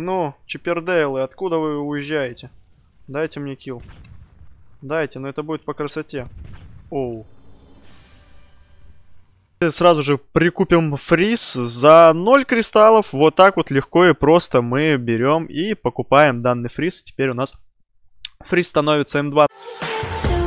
Ну, Чипердейлы, откуда вы уезжаете? Дайте мне килл. Дайте, но это будет по красоте. Оу. Сразу же прикупим фриз. За 0 кристаллов вот так вот легко и просто мы берем и покупаем данный фриз. Теперь у нас фриз становится М2. Эм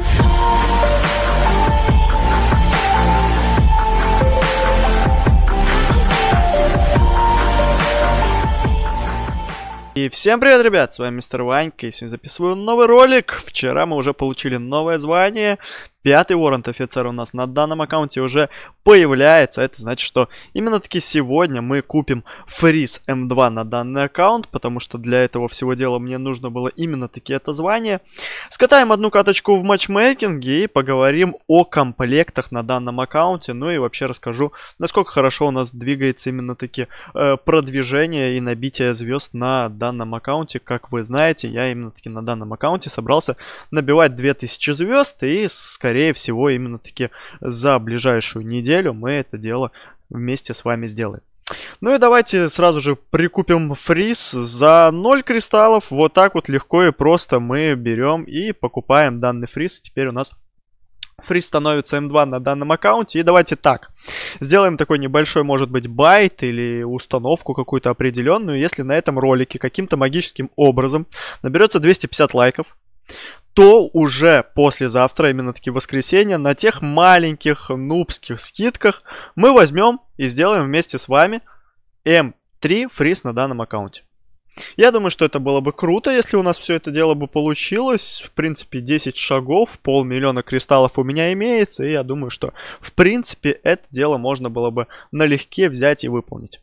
И всем привет, ребят, с вами мистер Ванька, и сегодня записываю новый ролик. Вчера мы уже получили новое звание, Пятый Warrant офицер у нас на данном аккаунте уже появляется. Это значит, что именно таки сегодня мы купим Фриз М2 эм на данный аккаунт, потому что для этого всего дела мне нужно было именно таки это звание. Скатаем одну каточку в матчмейкинге и поговорим о комплектах на данном аккаунте. Ну и вообще расскажу, насколько хорошо у нас двигается именно таки э, продвижение и набитие звезд на данном аккаунте. Как вы знаете, я именно таки на данном аккаунте собрался набивать 2000 звезд и скорее скорее всего, именно таки за ближайшую неделю мы это дело вместе с вами сделаем. Ну и давайте сразу же прикупим фриз за 0 кристаллов. Вот так вот легко и просто мы берем и покупаем данный фриз. Теперь у нас фриз становится М2 эм на данном аккаунте. И давайте так, сделаем такой небольшой, может быть, байт или установку какую-то определенную, если на этом ролике каким-то магическим образом наберется 250 лайков, то уже послезавтра, именно таки воскресенье, на тех маленьких нубских скидках мы возьмем и сделаем вместе с вами м эм 3 фриз на данном аккаунте. Я думаю, что это было бы круто, если у нас все это дело бы получилось. В принципе, 10 шагов, полмиллиона кристаллов у меня имеется, и я думаю, что в принципе это дело можно было бы налегке взять и выполнить.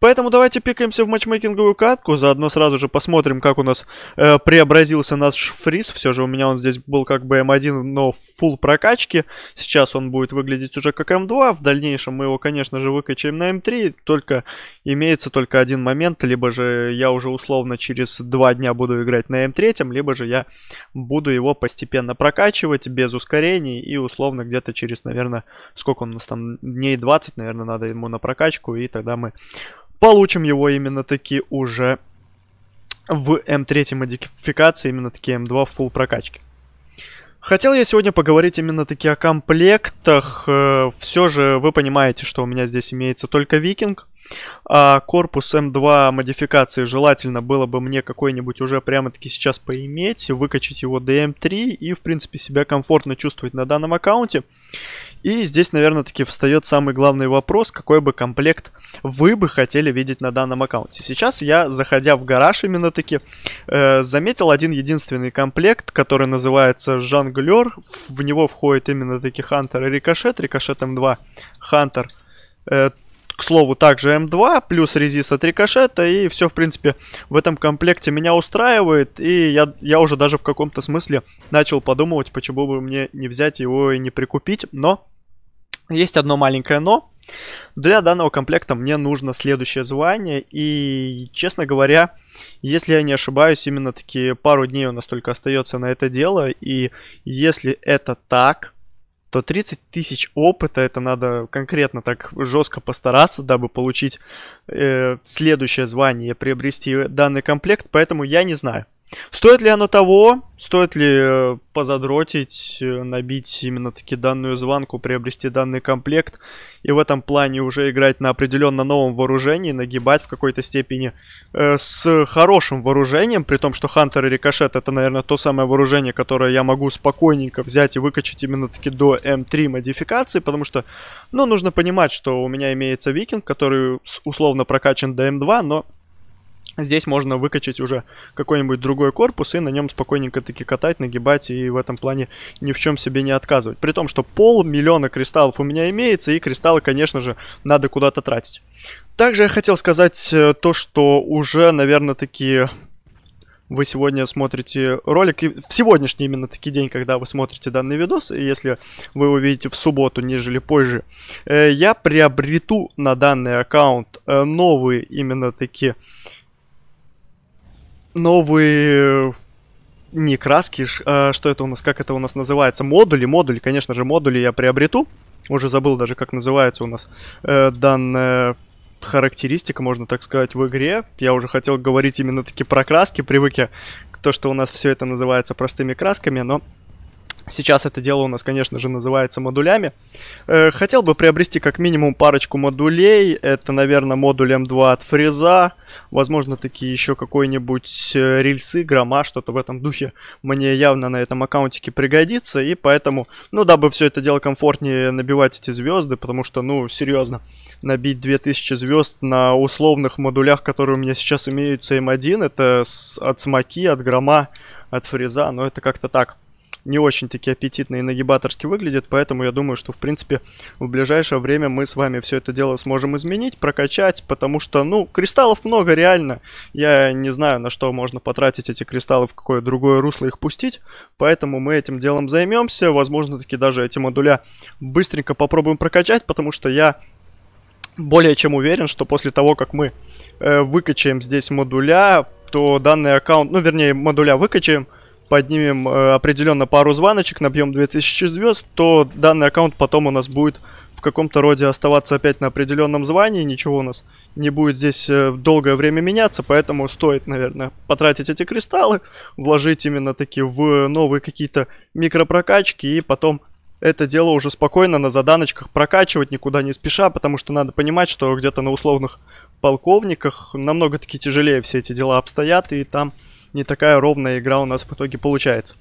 Поэтому давайте пикаемся в матчмейкинговую катку, заодно сразу же посмотрим, как у нас э, преобразился наш фриз. Все же у меня он здесь был как бы М1, эм но в фул прокачки. Сейчас он будет выглядеть уже как М2. Эм в дальнейшем мы его, конечно же, выкачаем на М3. Эм только имеется только один момент, либо же я уже условно через два дня буду играть на М3, либо же я буду его постепенно прокачивать без ускорений и условно где-то через, наверное, сколько у нас там, дней 20, наверное, надо ему на прокачку, и тогда мы Получим его именно таки уже в М3 модификации, именно такие М2 в full прокачке. Хотел я сегодня поговорить именно таки о комплектах. Э, Все же вы понимаете, что у меня здесь имеется только викинг. А корпус М2 модификации желательно было бы мне какой-нибудь уже прямо-таки сейчас поиметь, выкачать его дм 3 и, в принципе, себя комфортно чувствовать на данном аккаунте. И здесь, наверное, таки встает самый главный вопрос, какой бы комплект вы бы хотели видеть на данном аккаунте. Сейчас я, заходя в гараж именно таки, э, заметил один единственный комплект, который называется Жонглер. В него входит именно таки Хантер и Рикошет, Рикошет М2, Хантер э, к слову, также М2, плюс резист от рикошета, и все, в принципе, в этом комплекте меня устраивает, и я, я уже даже в каком-то смысле начал подумывать, почему бы мне не взять его и не прикупить, но есть одно маленькое но. Для данного комплекта мне нужно следующее звание, и, честно говоря, если я не ошибаюсь, именно таки пару дней у нас только остается на это дело, и если это так, то 30 тысяч опыта, это надо конкретно так жестко постараться, дабы получить э, следующее звание и приобрести данный комплект, поэтому я не знаю. Стоит ли оно того? Стоит ли э, позадротить, э, набить именно таки данную звонку, приобрести данный комплект и в этом плане уже играть на определенно новом вооружении, нагибать в какой-то степени э, с хорошим вооружением, при том, что Хантер и Рикошет это, наверное, то самое вооружение, которое я могу спокойненько взять и выкачать именно таки до М3 модификации, потому что, ну, нужно понимать, что у меня имеется Викинг, который условно прокачан до М2, но Здесь можно выкачать уже какой-нибудь другой корпус и на нем спокойненько таки катать, нагибать и в этом плане ни в чем себе не отказывать. При том, что полмиллиона кристаллов у меня имеется и кристаллы, конечно же, надо куда-то тратить. Также я хотел сказать э, то, что уже, наверное, такие вы сегодня смотрите ролик, и в сегодняшний именно таки день, когда вы смотрите данный видос, и если вы увидите в субботу, нежели позже, э, я приобрету на данный аккаунт э, новые именно такие новые э, не краски, а что это у нас, как это у нас называется, модули, модули, конечно же, модули я приобрету, уже забыл даже, как называется у нас э, данная характеристика, можно так сказать, в игре. Я уже хотел говорить именно таки про краски, привык я то, что у нас все это называется простыми красками, но Сейчас это дело у нас, конечно же, называется модулями. Э, хотел бы приобрести как минимум парочку модулей. Это, наверное, модуль М2 эм от Фреза. Возможно, такие еще какой-нибудь э, рельсы, грома, что-то в этом духе мне явно на этом аккаунтике пригодится. И поэтому, ну, дабы все это дело комфортнее набивать эти звезды, потому что, ну, серьезно, набить 2000 звезд на условных модулях, которые у меня сейчас имеются М1, эм это от Смоки, от Грома, от Фреза, но ну, это как-то так не очень-таки аппетитно и нагибаторски выглядит, поэтому я думаю, что в принципе в ближайшее время мы с вами все это дело сможем изменить, прокачать, потому что, ну, кристаллов много реально. Я не знаю, на что можно потратить эти кристаллы, в какое другое русло их пустить, поэтому мы этим делом займемся, возможно, таки даже эти модуля быстренько попробуем прокачать, потому что я более чем уверен, что после того, как мы э, выкачаем здесь модуля, то данный аккаунт, ну вернее модуля выкачаем, поднимем э, определенно пару званочек, набьем 2000 звезд, то данный аккаунт потом у нас будет в каком-то роде оставаться опять на определенном звании, ничего у нас не будет здесь э, долгое время меняться, поэтому стоит, наверное, потратить эти кристаллы, вложить именно таки в новые какие-то микропрокачки и потом это дело уже спокойно на заданочках прокачивать, никуда не спеша, потому что надо понимать, что где-то на условных полковниках намного таки тяжелее все эти дела обстоят, и там не такая ровная игра у нас в итоге получается.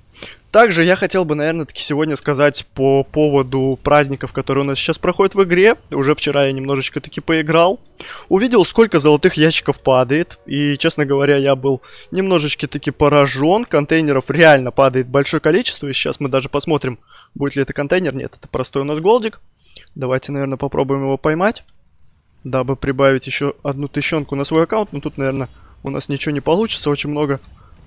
Также я хотел бы, наверное, таки сегодня сказать по поводу праздников, которые у нас сейчас проходят в игре. Уже вчера я немножечко таки поиграл. Увидел, сколько золотых ящиков падает. И, честно говоря, я был немножечко таки поражен. Контейнеров реально падает большое количество. И сейчас мы даже посмотрим, будет ли это контейнер. Нет, это простой у нас голдик. Давайте, наверное, попробуем его поймать. Дабы прибавить еще одну тыщенку на свой аккаунт. Но ну, тут, наверное, у нас ничего не получится. Очень много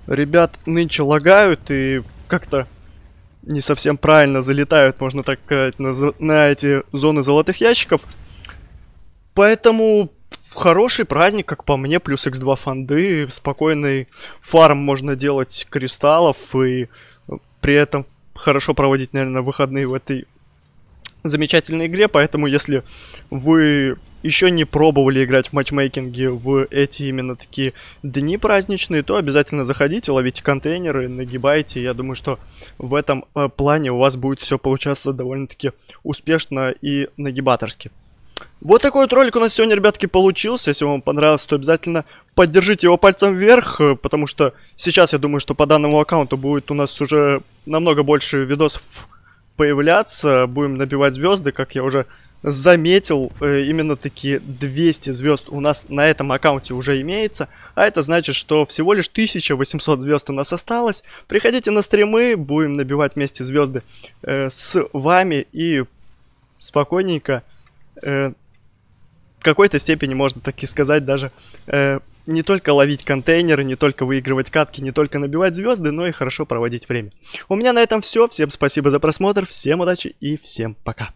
ребят нынче лагают и как-то не совсем правильно залетают, можно так сказать, на, на эти зоны золотых ящиков. Поэтому хороший праздник, как по мне, плюс x2 фонды, спокойный фарм можно делать кристаллов и при этом хорошо проводить, наверное, выходные в этой замечательной игре, поэтому если вы еще не пробовали играть в матчмейкинге в эти именно такие дни праздничные, то обязательно заходите, ловите контейнеры, нагибайте. Я думаю, что в этом э, плане у вас будет все получаться довольно-таки успешно и нагибаторски. Вот такой вот ролик у нас сегодня, ребятки, получился. Если вам понравилось, то обязательно поддержите его пальцем вверх, э, потому что сейчас, я думаю, что по данному аккаунту будет у нас уже намного больше видосов появляться, будем набивать звезды, как я уже заметил, э, именно такие 200 звезд у нас на этом аккаунте уже имеется, а это значит, что всего лишь 1800 звезд у нас осталось. Приходите на стримы, будем набивать вместе звезды э, с вами и спокойненько э, какой-то степени можно так и сказать даже э, не только ловить контейнеры, не только выигрывать катки, не только набивать звезды, но и хорошо проводить время. У меня на этом все. Всем спасибо за просмотр, всем удачи и всем пока.